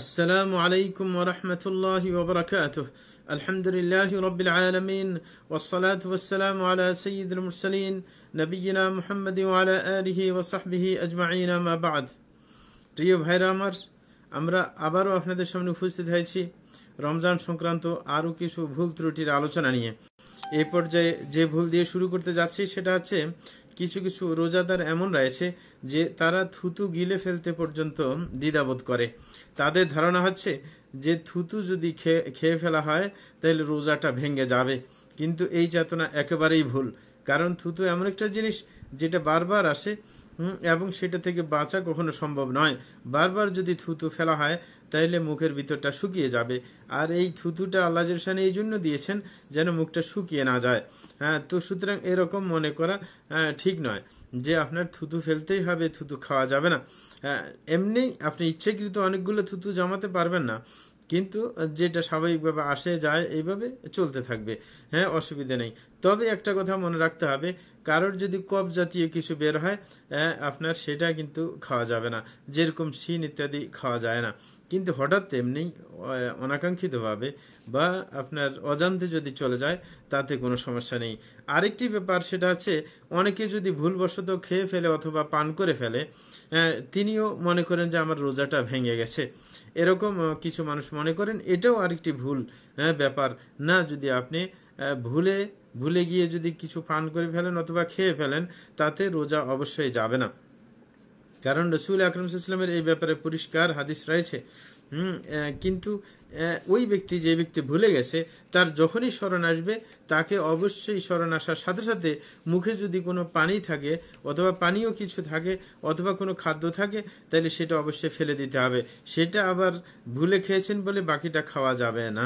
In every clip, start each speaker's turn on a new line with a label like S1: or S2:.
S1: السلام عليكم ورحمة الله وبركاته الحمد لله رب العالمين والصلاة والسلام على سيد المرسلين نبينا محمد وعلى آله وصحبه أجمعين ما بعد প্রিয় ভাইরা আমার আমরা আবারও আপনাদের সামনে উপস্থিত হয়েছি রমজান সংক্রান্ত আরও কিছু ভুল ত্রুটির আলোচনা নিয়ে এই পর্যায়ে যে ভুল দিয়ে শুরু করতে যাচ্ছি সেটা হচ্ছে কিছু কিছু রোজাদার এমন রয়েছে যে তারা থুতু গিলে ফেলতে পর্যন্ত দ্বিধাবোধ করে তাদের ধারণা হচ্ছে যে থুতু যদি খেয়ে ফেলা হয় তাহলে রোজাটা ভেঙে যাবে কিন্তু এই চেতনা একেবারেই ভুল কারণ থুতু এমন একটা জিনিস যেটা বারবার আসে এবং সেটা থেকে বাঁচা কখনো সম্ভব নয় বারবার যদি থুতু ফেলা হয় তাইলে মুখের ভিতরটা শুকিয়ে যাবে আর এই থুতুটা আল্লাহ জলসান এই জন্য দিয়েছেন যেন মুখটা শুকিয়ে না যায় হ্যাঁ তো সুতরাং এরকম মনে করা হ্যাঁ, ঠিক নয় যে আপনার থুতু ফেলতেই হবে থুতু খাওয়া যাবে না হ্যাঁ, এমনি আপনি ইচ্ছাকৃত অনেকগুলো থুতু জমাতে পারবেন না কিন্তু যেটা স্বাভাবিকভাবে আসে যায় এইভাবে চলতে থাকবে হ্যাঁ অসুবিধে নেই তবে একটা কথা মনে রাখতে হবে কারোর যদি কপ জাতীয় কিছু বের হয় আপনার সেটা কিন্তু খাওয়া যাবে না যেরকম শিন ইত্যাদি খাওয়া যায় না কিন্তু হঠাৎ তেমনি অনাকাঙ্ক্ষিতভাবে বা আপনার অজান্তে যদি চলে যায় তাতে কোনো সমস্যা নেই আরেকটি ব্যাপার সেটা আছে অনেকে যদি ভুলবশত খেয়ে ফেলে অথবা পান করে ফেলে তিনিও মনে করেন যে আমার রোজাটা ভেঙে গেছে এরকম কিছু মানুষ মনে করেন এটাও আরেকটি ভুল ব্যাপার না যদি আপনি ভুলে ভুলে গিয়ে যদি কিছু পান করে ফেলেন অথবা খেয়ে ফেলেন তাতে রোজা অবশ্যই যাবে না কারণ রসুল ইসলামের এই ব্যাপারে পরিষ্কার হাদিস রয়েছে কিন্তু ওই ব্যক্তি যে ব্যক্তি ভুলে গেছে তার যখনই স্মরণ আসবে তাকে অবশ্যই স্মরণ আসার সাথে সাথে মুখে যদি কোনো পানি থাকে অথবা পানীয় কিছু থাকে অথবা কোনো খাদ্য থাকে তাহলে সেটা অবশ্যই ফেলে দিতে হবে সেটা আবার ভুলে খেয়েছেন বলে বাকিটা খাওয়া যাবে না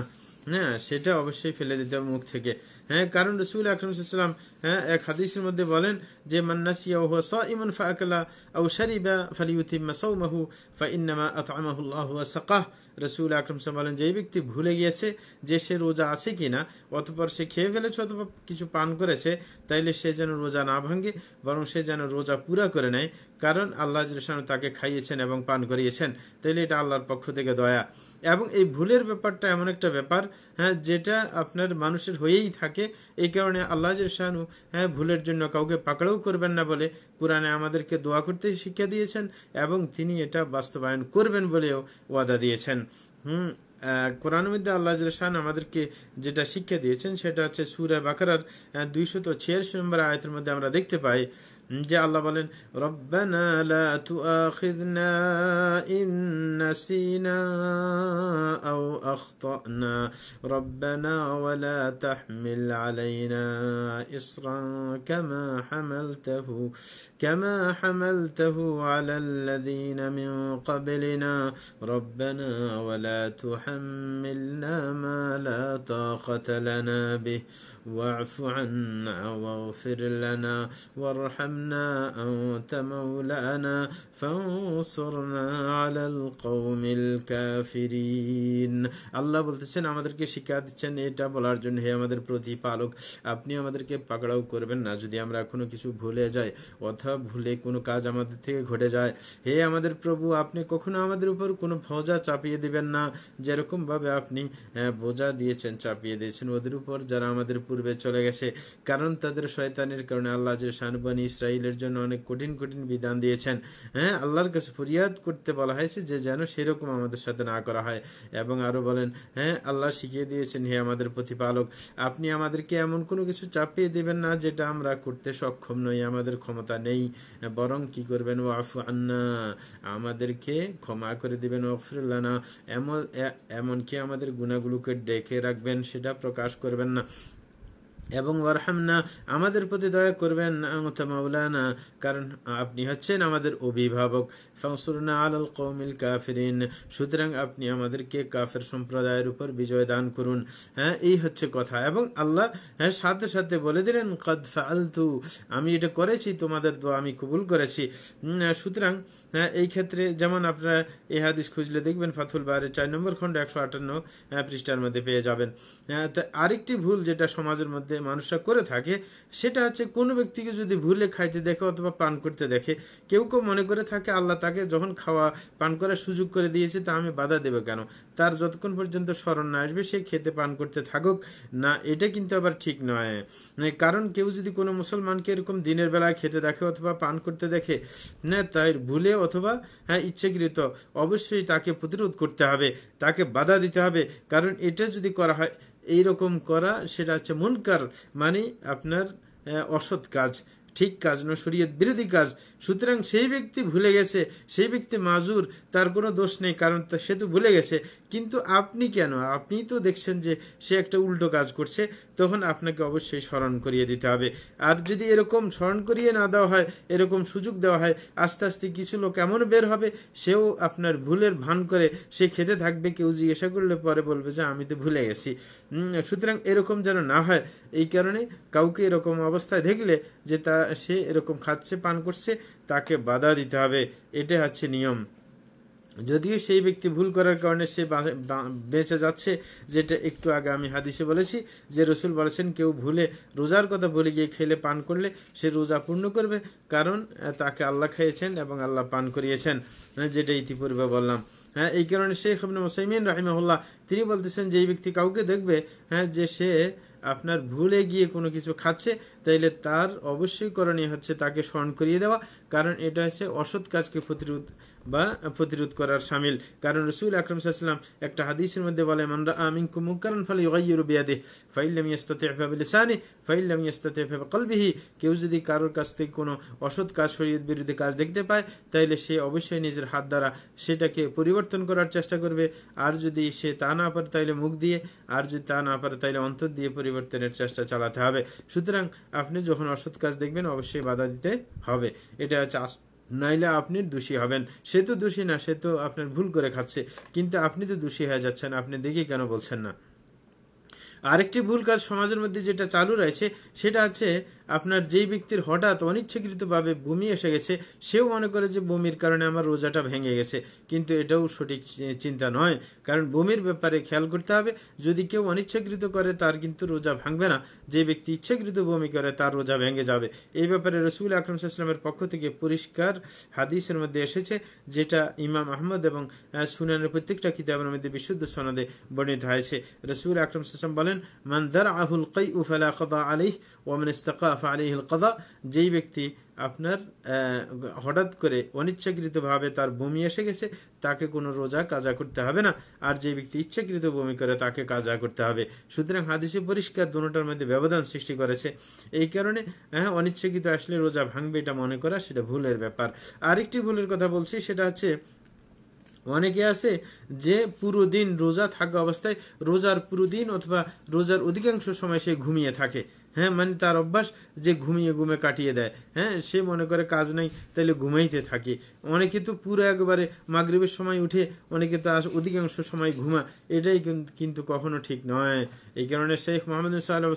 S1: হ্যাঁ সেটা অবশ্যই ফেলে দিতে হবে মুখ থেকে হ্যাঁ কারণ রসুল আকরমসাল্লাম হ্যাঁ এক হাদিসের মধ্যে বলেন যে মান্নাসিয়া হুয়া সাইমান ফাআকলা আও শারিবা ফালিউতিম্মা সাওমাহু ফাইন্নামা আতআমাহু আল্লাহু ওয়া সাকাহ রসুল আকরম বলেন যেই ব্যক্তি ভুলে গিয়েছে যে সে রোজা আছে কিনা অতপর সে খেয়ে ফেলেছে অথবা কিছু পান করেছে তাইলে সে যেন রোজা না ভাঙে বরং সে যেন রোজা পুরা করে নেয় কারণ আল্লাহ তাকে খাইয়েছেন এবং পান করিয়েছেন তাইলে এটা আল্লাহর পক্ষ থেকে দয়া এবং এই ভুলের ব্যাপারটা এমন একটা ব্যাপার হ্যাঁ যেটা আপনার মানুষের হয়েই থাকে এই কারণে আল্লাহ শাহানু হ্যাঁ ভুলের জন্য কাউকে পাকড়াও করবেন না বলে কোরআনে আমাদেরকে দোয়া করতে শিক্ষা দিয়েছেন এবং তিনি এটা বাস্তবায়ন করবেন বলেও ওয়াদা দিয়েছেন হুম কোরআন মধ্যে আল্লাহ শাহান আমাদেরকে যেটা শিক্ষা দিয়েছেন সেটা হচ্ছে সুরা বাকার দুইশত ছিয়াশি নম্বর আয়তের মধ্যে আমরা দেখতে পাই ربنا ربنا لا تؤاخذنا إن نسينا أو أخطأنا ولا تحمل علينا إصرا كما كما حملته حملته على الذين من قبلنا ربنا ولا تحملنا ما لا طاقة لنا به واعف عنا واغفر لنا وارحمنا أنت مولانا فانصرنا على القوم الكافرين আল্লাহ বলতেছেন আমাদেরকে শিক্ষা দিচ্ছেন এটা বলার জন্য হে আমাদের প্রতিপালক আপনি আমাদেরকে পাকড়াও করবেন না যদি আমরা কোনো কিছু ভুলে যাই অথবা ভুলে কোনো কাজ আমাদের থেকে ঘটে যায় হে আমাদের প্রভু আপনি কখনো আমাদের উপর কোনো ভজা চাপিয়ে দিবেন না যেরকমভাবে আপনি বোঝা দিয়েছেন চাপিয়ে দিয়েছেন ওদের উপর যারা আমাদের পূর্বে চলে গেছে কারণ তাদের শয়তানের কারণে আল্লাহ যে শাহবানি ইসরায়েলের জন্য অনেক কঠিন কঠিন বিধান দিয়েছেন হ্যাঁ আল্লাহর কাছে ফরিয়াদ করতে বলা হয়েছে যে যেন সেরকম আমাদের সাথে না করা হয় এবং আরও বলেন হ্যাঁ আল্লাহ শিখিয়ে দিয়েছেন হে আমাদের প্রতিপালক আপনি আমাদেরকে এমন কোনো কিছু চাপিয়ে দেবেন না যেটা আমরা করতে সক্ষম নই আমাদের ক্ষমতা নেই বরং কি করবেন ও আফ আন্না আমাদেরকে ক্ষমা করে দেবেন ওফরুল্লানা এমন এমনকি আমাদের গুণাগুলোকে ডেকে রাখবেন সেটা প্রকাশ করবেন না এবং ওয়ারহামনা আমাদের প্রতি দয়া করবেন আংতা মাওলানা কারণ আপনি হচ্ছেন আমাদের অভিভাবক ফাংসুরনা আলাল কৌমিল কাফিরিন সুতরাং আপনি আমাদেরকে কাফের সম্প্রদায়ের উপর বিজয় দান করুন হ্যাঁ এই হচ্ছে কথা এবং আল্লাহ হ্যাঁ সাথে সাথে বলে দিলেন কদ ফালতু আমি এটা করেছি তোমাদের দোয়া আমি কবুল করেছি সুতরাং হ্যাঁ এই ক্ষেত্রে যেমন আপনারা এই হাদিস খুঁজলে দেখবেন ফাথুল বাহারের চার নম্বর খণ্ড একশো আটান্ন হ্যাঁ, পৃষ্ঠার মধ্যে পেয়ে যাবেন হ্যাঁ, আরেকটি ভুল যেটা সমাজের মধ্যে মানুষরা করে থাকে সেটা হচ্ছে কোনো ব্যক্তিকে যদি ভুলে খাইতে দেখে অথবা পান করতে দেখে কেউ কেউ মনে করে থাকে আল্লাহ তাকে যখন খাওয়া পান করার সুযোগ করে দিয়েছে তা আমি বাধা দেবে কেন তার যতক্ষণ পর্যন্ত স্মরণ না আসবে সে খেতে পান করতে থাকুক না এটা কিন্তু আবার ঠিক নয় কারণ কেউ যদি কোনো মুসলমানকে এরকম দিনের বেলায় খেতে দেখে অথবা পান করতে দেখে না তাই ভুলে অথবা হ্যাঁ ইচ্ছাকৃত অবশ্যই তাকে প্রতিরোধ করতে হবে তাকে বাধা দিতে হবে কারণ এটা যদি করা হয় এই রকম করা সেটা হচ্ছে মনকার মানে আপনার অসৎ কাজ ঠিক কাজ নয় শরীয়ত বিরোধী কাজ সুতরাং সেই ব্যক্তি ভুলে গেছে সেই ব্যক্তি মাজুর তার কোনো দোষ নেই কারণ তা সে তো ভুলে গেছে কিন্তু আপনি কেন আপনি তো দেখছেন যে সে একটা উল্টো কাজ করছে তখন আপনাকে অবশ্যই স্মরণ করিয়ে দিতে হবে আর যদি এরকম স্মরণ করিয়ে না দেওয়া হয় এরকম সুযোগ দেওয়া হয় আস্তে আস্তে কিছু লোক এমন বের হবে সেও আপনার ভুলের ভান করে সে খেতে থাকবে কেউ জিজ্ঞাসা করলে পরে বলবে যে আমি তো ভুলে গেছি সুতরাং এরকম যেন না হয় এই কারণে কাউকে এরকম অবস্থায় দেখলে যে তা সে এরকম খাচ্ছে পান করছে তাকে বাধা দিতে হবে এটাই হচ্ছে নিয়ম যদিও সেই ব্যক্তি ভুল করার কারণে সে বেঁচে যাচ্ছে যেটা একটু আগে আমি হাদিসে বলেছি যে রসুল বলেছেন কেউ ভুলে রোজার কথা ভুলে গিয়ে খেলে পান করলে সে রোজা পূর্ণ করবে কারণ তাকে আল্লাহ খাইয়েছেন এবং আল্লাহ পান করিয়েছেন হ্যাঁ, যেটা ইতিপূর্বে বললাম হ্যাঁ এই কারণে শেখ আবনে মোসাইমিন রাহিমাহুল্লাহ তিনি বলতেছেন যে এই ব্যক্তি কাউকে দেখবে হ্যাঁ যে সে আপনার ভুলে গিয়ে কোনো কিছু খাচ্ছে তাইলে তার অবশ্যই করণীয় হচ্ছে তাকে স্মরণ করিয়ে দেওয়া কারণ এটা হচ্ছে অসৎ কাজকে প্রতিরোধ বা প্রতিরোধ করার সামিল কারণ রসুল আকরম সাল্লাম একটা হাদিসের মধ্যে বলে মানরা আমিন কুমুকারণ ফলে ইউগাইয়ুর বিয়াদে ফাইল্লাম ইয়াস্তাতে ফাবে লিসানি কলবিহি কেউ যদি কারোর কাছ থেকে কোনো অসৎ কাজ শরীর বিরুদ্ধে কাজ দেখতে পায় তাহলে সে অবশ্যই নিজের হাত দ্বারা সেটাকে পরিবর্তন করার চেষ্টা করবে আর যদি সে তা না পারে তাহলে মুখ দিয়ে আর যদি তা না পারে তাহলে অন্তর দিয়ে পরিবর্তনের চেষ্টা চালাতে হবে সুতরাং আপনি যখন অসৎ কাজ দেখবেন অবশ্যই বাধা দিতে হবে এটা হচ্ছে নাইলে আপনি দোষী হবেন সে তো দোষী না সে তো আপনার ভুল করে খাচ্ছে কিন্তু আপনি তো দোষী হয়ে যাচ্ছেন আপনি দেখে কেন বলছেন না আরেকটি ভুল কাজ সমাজের মধ্যে যেটা চালু রয়েছে সেটা হচ্ছে আপনার যেই ব্যক্তির হঠাৎ অনিচ্ছাকৃতভাবে বমি এসে গেছে সেও মনে করে যে বমির কারণে আমার রোজাটা ভেঙে গেছে কিন্তু এটাও সঠিক চিন্তা নয় কারণ বমির ব্যাপারে খেয়াল করতে হবে যদি কেউ অনিচ্ছাকৃত করে তার কিন্তু রোজা ভাঙবে না যে ব্যক্তি ইচ্ছাকৃত বমি করে তার রোজা ভেঙে যাবে এই ব্যাপারে রসুল আকরম ইসলামের পক্ষ থেকে পরিষ্কার হাদিসের মধ্যে এসেছে যেটা ইমাম আহমদ এবং সুনানের প্রত্যেকটা কিতাবের মধ্যে বিশুদ্ধ সনদে বর্ণিত হয়েছে রসুল আকরম ইসলাম বলেন মান্দার আহুল কই উফালা খদা আলিহ ওমন ইস্তাকা আলাফা আলী কদা যেই ব্যক্তি আপনার হঠাৎ করে অনিচ্ছাকৃতভাবে তার বমি এসে গেছে তাকে কোনো রোজা কাজা করতে হবে না আর যে ব্যক্তি ইচ্ছাকৃত বমি করে তাকে কাজা করতে হবে সুতরাং হাদিসে পরিষ্কার দুটার মধ্যে ব্যবধান সৃষ্টি করেছে এই কারণে হ্যাঁ অনিচ্ছাকৃত আসলে রোজা ভাঙবে এটা মনে করা সেটা ভুলের ব্যাপার আরেকটি ভুলের কথা বলছি সেটা হচ্ছে অনেকে আছে যে পুরো দিন রোজা থাকা অবস্থায় রোজার পুরো দিন অথবা রোজার অধিকাংশ সময় সে ঘুমিয়ে থাকে হ্যাঁ মানে তার অভ্যাস যে ঘুমিয়ে ঘুমে কাটিয়ে দেয় হ্যাঁ সে মনে করে কাজ নাই তাহলে ঘুমাইতে থাকে অনেকে তো পুরো একবারে মাগরীবের সময় উঠে অনেকে তো অধিকাংশ সময় ঘুমা এটাই কিন্তু কখনো ঠিক নয় এই কারণে শেখ মোহাম্মদ সাল্লাহ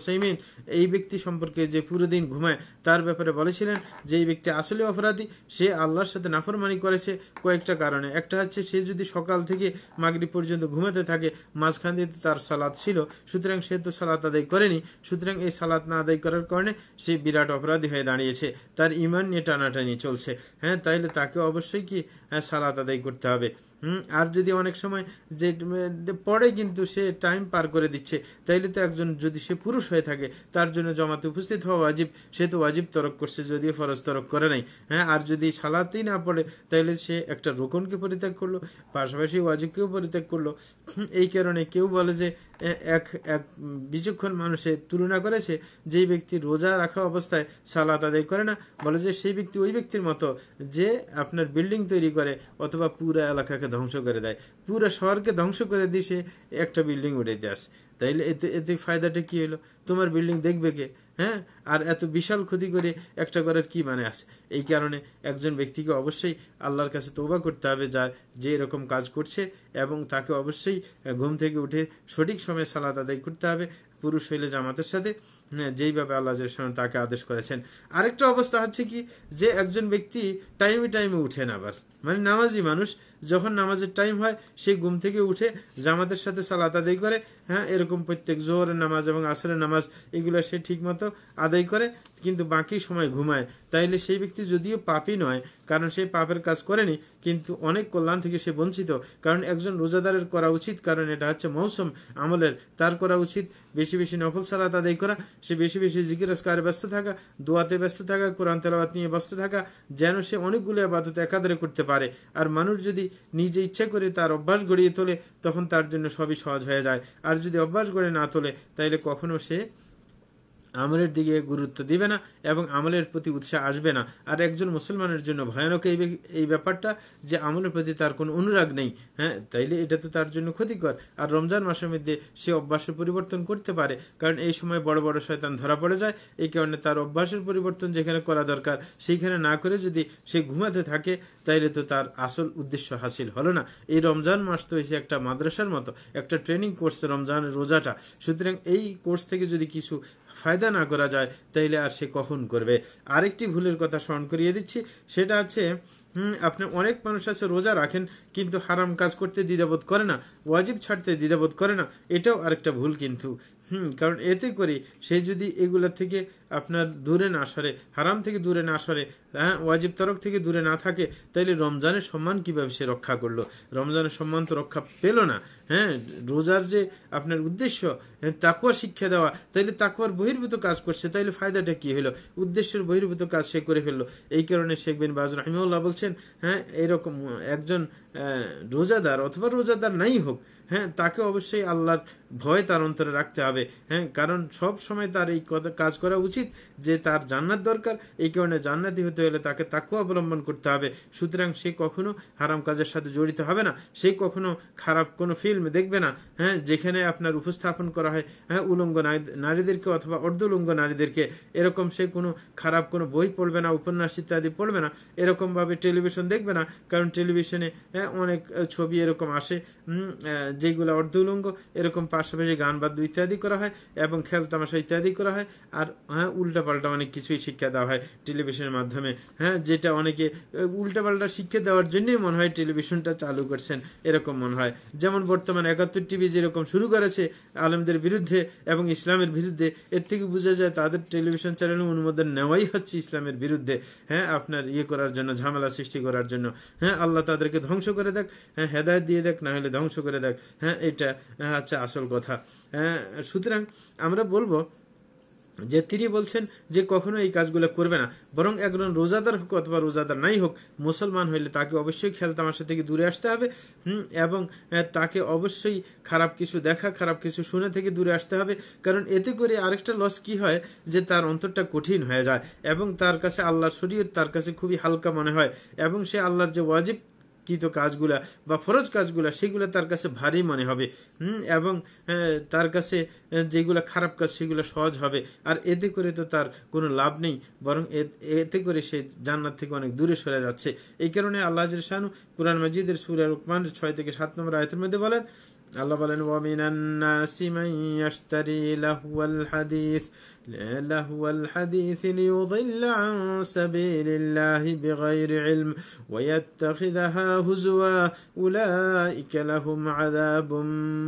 S1: এই ব্যক্তি সম্পর্কে যে পুরো দিন ঘুমায় তার ব্যাপারে বলেছিলেন যে এই ব্যক্তি আসলে অপরাধী সে আল্লাহর সাথে নাফরমানি করেছে কয়েকটা কারণে একটা হচ্ছে সে যদি সকাল থেকে মাগরীব পর্যন্ত ঘুমাতে থাকে মাঝখান দিয়ে তার সালাদ ছিল সুতরাং সে তো সালাদ আদায় করেনি সুতরাং এই সালাদ না আদায় করার কারণে সে বিরাট অপরাধী হয়ে দাঁড়িয়েছে তার ইমান নিয়ে টানাটানি চলছে হ্যাঁ তাইলে তাকে অবশ্যই কি হ্যাঁ, সালাত আদায় করতে হবে হুম আর যদি অনেক সময় যে পরে কিন্তু সে টাইম পার করে দিচ্ছে তাইলে তো একজন যদি সে পুরুষ হয়ে থাকে তার জন্য জমাতে উপস্থিত হওয়া ওয়াজিব সে তো ওয়াজিব তরক করছে যদিও ফরজ তরক করে নাই হ্যাঁ আর যদি সালাতেই না পড়ে তাইলে সে একটা রোকনকে পরিত্যাগ করলো পাশাপাশি ওয়াজিবকেও পরিত্যাগ করলো এই কারণে কেউ বলে যে এক এক বিচক্ষণ মানুষে তুলনা করেছে যেই ব্যক্তি রোজা রাখা অবস্থায় সালাত আদায় করে না বলে যে সেই ব্যক্তি ওই ব্যক্তির মতো যে আপনার বিল্ডিং তৈরি করে অথবা পুরা এলাকাকে ধ্বংস করে দেয় পুরো শহরকে ধ্বংস করে দিয়ে সে একটা বিল্ডিং উড়ে দিয়ে আসে তাইলে এতে এতে ফায়দাটা কী হলো তোমার বিল্ডিং দেখবে কে হ্যাঁ আর এত বিশাল ক্ষতি করে একটা করার কি মানে আছে এই কারণে একজন ব্যক্তিকে অবশ্যই আল্লাহর কাছে তৌবা করতে হবে যা যে এরকম কাজ করছে এবং তাকে অবশ্যই ঘুম থেকে উঠে সঠিক সময়ে সালাদ আদায় করতে হবে পুরুষ হইলে জামাতের সাথে হ্যাঁ, যেইভাবে আল্লাহ তাকে আদেশ করেছেন আরেকটা অবস্থা হচ্ছে কি যে একজন ব্যক্তি টাইমে টাইমে উঠেন আবার মানে নামাজি মানুষ যখন নামাজের টাইম হয় সেই ঘুম থেকে উঠে জামাতের সাথে সালাত আদায় করে হ্যাঁ এরকম প্রত্যেক জোহরের নামাজ এবং আসরের নামাজ নামাজ এগুলো সে ঠিকমতো আদায় করে কিন্তু বাকি সময় ঘুমায় তাইলে সেই ব্যক্তি যদিও পাপই নয় কারণ সে পাপের কাজ করেনি কিন্তু অনেক কল্যাণ থেকে সে বঞ্চিত কারণ একজন রোজাদারের করা উচিত কারণ এটা হচ্ছে মৌসুম আমলের তার করা উচিত বেশি বেশি নফল সালাত আদায় করা সে বেশি বেশি জিকির আসকারে ব্যস্ত থাকা দোয়াতে ব্যস্ত থাকা কোরআন তেলাবাত নিয়ে ব্যস্ত থাকা যেন সে অনেকগুলো আবাদত একাধারে করতে পারে আর মানুষ যদি নিজে ইচ্ছে করে তার অভ্যাস গড়িয়ে তোলে তখন তার জন্য সবই সহজ হয়ে যায় আর যদি অভ্যাস গড়ে না তোলে তাইলে কখনো সে আমলের দিকে গুরুত্ব দিবে না এবং আমলের প্রতি উৎসাহ আসবে না আর একজন মুসলমানের জন্য ভয়ানক এই এই ব্যাপারটা যে আমলের প্রতি তার কোনো অনুরাগ নেই হ্যাঁ তাইলে এটা তো তার জন্য ক্ষতিকর আর রমজান মাসের মধ্যে সে অভ্যাসের পরিবর্তন করতে পারে কারণ এই সময় বড় বড় শয়তান ধরা পড়ে যায় এই কারণে তার অভ্যাসের পরিবর্তন যেখানে করা দরকার সেইখানে না করে যদি সে ঘুমাতে থাকে তাইলে তো তার আসল উদ্দেশ্য হাসিল হলো না এই রমজান মাস তো এসে একটা মাদ্রাসার মতো একটা ট্রেনিং কোর্স রমজান রোজাটা সুতরাং এই কোর্স থেকে যদি কিছু ফায়দা না করা যায় তাইলে আর সে কখন করবে আরেকটি ভুলের কথা স্মরণ করিয়ে দিচ্ছি সেটা আছে আপনি অনেক মানুষ আছে রোজা রাখেন কিন্তু হারাম কাজ করতে দ্বিধাবোধ করে না ওয়াজিব ছাড়তে দ্বিধাবোধ করে না এটাও আরেকটা ভুল কিন্তু হুম কারণ এতে করে সে যদি এগুলা থেকে আপনার দূরে না সরে হারাম থেকে দূরে না সরে হ্যাঁ ওয়াজিব তরক থেকে দূরে না থাকে তাইলে রমজানের সম্মান কিভাবে সে রক্ষা করলো রমজানের সম্মান তো রক্ষা পেল না হ্যাঁ রোজার যে আপনার উদ্দেশ্য হ্যাঁ, তাকুয়ার শিক্ষা দেওয়া তাইলে তাকুয়ার বহির্ভূত কাজ করছে তাইলে ফায়দাটা কি হলো উদ্দেশ্যের বহির্ভূত কাজ সে করে ফেললো এই কারণে শেখ বিন বাজ রহিমউল্লাহ বলছেন হ্যাঁ এরকম একজন রোজাদার অথবা রোজাদার নাই হোক হ্যাঁ তাকে অবশ্যই আল্লাহর ভয় তার অন্তরে রাখতে হবে হ্যাঁ কারণ সব সময় তার এই কাজ করা উচিত যে তার জান্নাত দরকার এই কারণে জান্নাতি হতে হলে তাকে তাকেও অবলম্বন করতে হবে সুতরাং সে কখনো হারাম কাজের সাথে জড়িত হবে না সে কখনো খারাপ কোনো ফিল্ম দেখবে না হ্যাঁ যেখানে আপনার উপস্থাপন করা হয় হ্যাঁ উলঙ্গ নারীদেরকে অথবা অর্ধলঙ্গ নারীদেরকে এরকম সে কোনো খারাপ কোনো বই পড়বে না উপন্যাস ইত্যাদি পড়বে না এরকমভাবে টেলিভিশন দেখবে না কারণ টেলিভিশনে হ্যাঁ, অনেক ছবি এরকম আসে যেগুলো অর্ধ উলঙ্গ এরকম পাশাপাশি গান বাদ্য ইত্যাদি করা হয় এবং খেল তামাশা ইত্যাদি করা হয় আর হ্যাঁ উল্টাপাল্টা অনেক কিছুই শিক্ষা দেওয়া হয় টেলিভিশনের মাধ্যমে হ্যাঁ যেটা অনেকে উল্টাপাল্টা শিক্ষা দেওয়ার জন্যই মনে হয় টেলিভিশনটা চালু করছেন এরকম মনে হয় যেমন বর্তমানে একাত্তর টিভি যেরকম শুরু করেছে আলমদের বিরুদ্ধে এবং ইসলামের বিরুদ্ধে এর থেকে বোঝা যায় তাদের টেলিভিশন চ্যানেলে অনুমোদন নেওয়াই হচ্ছে ইসলামের বিরুদ্ধে হ্যাঁ আপনার ইয়ে করার জন্য ঝামেলা সৃষ্টি করার জন্য হ্যাঁ আল্লাহ তাদেরকে ধ্বংস করে দেখ হ্যাঁ হেদায়ত দিয়ে দেখ না হলে ধ্বংস করে দেখ হ্যাঁ এটা হচ্ছে হ্যাঁ, আসল কথা হ্যাঁ, সুতরাং আমরা বলবো যে তিনি বলছেন যে কখনো এই কাজগুলো করবে না বরং একজন রোজাদার হোক অথবা রোজাদার নাই হোক মুসলমান হইলে তাকে অবশ্যই খেয়াল তামাশা থেকে দূরে আসতে হবে এবং তাকে অবশ্যই খারাপ কিছু দেখা খারাপ কিছু শুনে থেকে দূরে আসতে হবে কারণ এতে করে আরেকটা লস কি হয় যে তার অন্তরটা কঠিন হয়ে যায় এবং তার কাছে আল্লাহর শরীর তার কাছে খুবই হালকা মনে হয় এবং সে আল্লাহর যে ওয়াজিব কৃত কাজগুলা বা ফরজ কাজগুলা সেগুলো তার কাছে ভারী মনে হবে হুম এবং তার কাছে যেগুলো খারাপ কাজ সেগুলো সহজ হবে আর এতে করে তো তার কোনো লাভ নেই বরং এতে করে সে জান্নার থেকে অনেক দূরে সরে যাচ্ছে এই কারণে আল্লাহ শাহানু কুরআন মজিদের সুরা রুকমান ছয় থেকে সাত নম্বর আয়তের মধ্যে বলেন আল্লাহ বলেন ওয়ামিনান্নাসি মাইয়াশতারি লাহুয়াল হাদিস لهو الحديث ليضل عن سبيل الله بغير علم ويتخذها هزوا أولئك لهم عذاب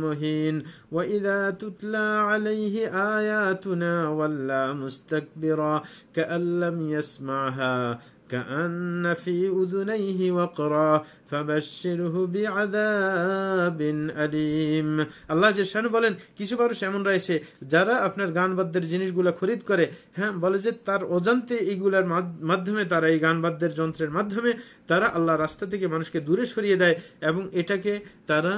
S1: مهين وإذا تتلى عليه آياتنا ولى مستكبرا كأن لم يسمعها كأن في أذنيه وقرا فبشره بعذاب أليم আল্লাহ যে শানু বলেন কিছু মানুষ এমন রয়েছে যারা আপনার গান বাদ্যের জিনিসগুলো খরিদ করে হ্যাঁ বলে যে তার অজান্তে এইগুলার মাধ্যমে তারা এই গান বাদ্যের যন্ত্রের মাধ্যমে তারা আল্লাহ রাস্তা থেকে মানুষকে দূরে সরিয়ে দেয় এবং এটাকে তারা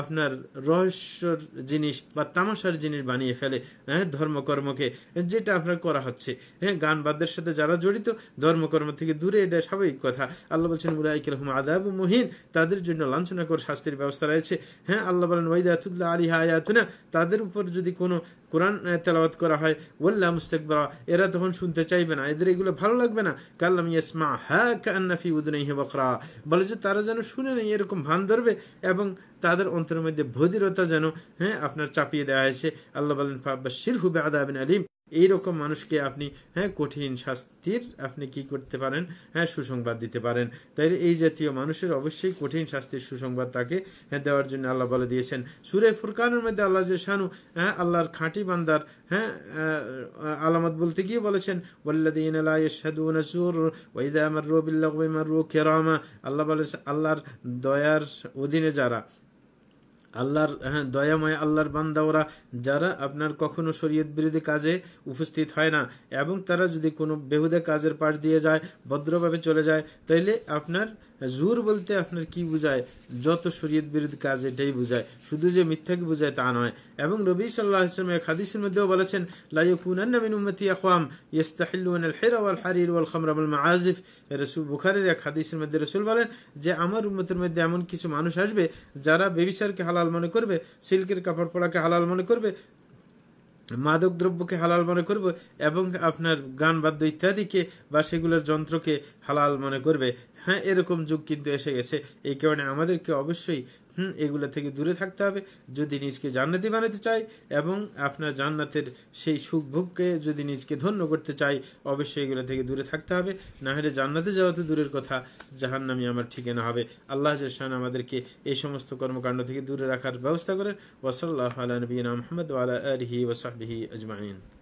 S1: আপনার রহস্যর জিনিস বা তামাশার জিনিস বানিয়ে ফেলে হ্যাঁ ধর্মকর্মকে যেটা আপনার করা হচ্ছে হ্যাঁ গান বাদ্যের সাথে যারা জড়িত ধর্মকর্ম থেকে দূরে এটা স্বাভাবিক কথা আল্লাহ বলছেন মুলাইকুম আদাব মুহিন তাদের জন্য লাঞ্ছনাকর শাস্তির ব্যবস্থা রয়েছে হ্যাঁ আল্লাহ বলেন ওয়াইদাতুল্লাহ আলী হায়াতুনা তাদের উপর যদি কোনো কোরআন তেলাওয়াত করা হয় ওল্লা মুস্তেকবরা এরা তখন শুনতে চাইবে না এদের এগুলো ভালো লাগবে না কাল্লাম ইয়াসমা হ্যাঁ কান্নাফি উদনাই হে বকরা বলে যে তারা যেন শুনে নেই এরকম ভান ধরবে এবং তাদের অন্তরের মধ্যে ভদিরতা যেন হ্যাঁ আপনার চাপিয়ে দেওয়া হয়েছে আল্লাহ বলেন ফাব্বা শির হুবে আদাবিন আলিম এইরকম মানুষকে আপনি হ্যাঁ কঠিন শাস্তির আপনি কি করতে পারেন হ্যাঁ সুসংবাদ দিতে পারেন তাই এই জাতীয় মানুষের অবশ্যই কঠিন শাস্তির সুসংবাদ তাকে হ্যাঁ দেওয়ার জন্য আল্লাহ বলে দিয়েছেন সুরে ফুরকানের মধ্যে আল্লাহ যে শানু হ্যাঁ আল্লাহর খাঁটি বান্দার হ্যাঁ আলামত বলতে গিয়ে বলেছেন আল্লাহ বলে আল্লাহর দয়ার অধীনে যারা আল্লাহর হ্যাঁ দয়াময় আল্লাহর বান্দাওরা যারা আপনার কখনো শরীয়ত বিরোধী কাজে উপস্থিত হয় না এবং তারা যদি কোনো বেহুদে কাজের পাশ দিয়ে যায় ভদ্রভাবে চলে যায় তাইলে আপনার জোর বলতে আপনার কি বোঝায় যত শরীয়ত বিরোধী কাজ এটাই বোঝায় শুধু যে মিথ্যাকে বোঝায় তা নয় এবং রবি সাল্লাহ ইসলাম এক হাদিসের মধ্যেও বলেছেন লাইকুনান্নামিন উম্মতি আকওয়াম ইয়াস্তাহিল্লুন আল হিরা ওয়াল হারির ওয়াল খামরা ওয়াল মাআজিফ রাসূল বুখারীর এক হাদিসের মধ্যে রসুল বলেন যে আমার উম্মতের মধ্যে এমন কিছু মানুষ আসবে যারা বেবিসারকে হালাল মনে করবে সিল্কের কাপড় পড়াকে হালাল মনে করবে মাদক দ্রব্যকে হালাল মনে করব এবং আপনার গান বাদ্য ইত্যাদিকে বা সেগুলোর যন্ত্রকে হালাল মনে করবে হ্যাঁ এরকম যুগ কিন্তু এসে গেছে এই কারণে আমাদেরকে অবশ্যই হুম এগুলো থেকে দূরে থাকতে হবে যদি নিজকে জান্নাতি বানাতে চাই এবং আপনার জান্নাতের সেই সুখ ভোগকে যদি নিজকে ধন্য করতে চাই অবশ্যই এগুলো থেকে দূরে থাকতে হবে না হলে জান্নাতে যাওয়া তো দূরের কথা জাহান্নামি আমার ঠিকানা হবে আল্লাহ জাহান আমাদেরকে এই সমস্ত কর্মকাণ্ড থেকে দূরে রাখার ব্যবস্থা করেন ওসল্লাহ আলা নবীনা মোহাম্মদ আলা আলহি ওসাহবিহি আজমাইন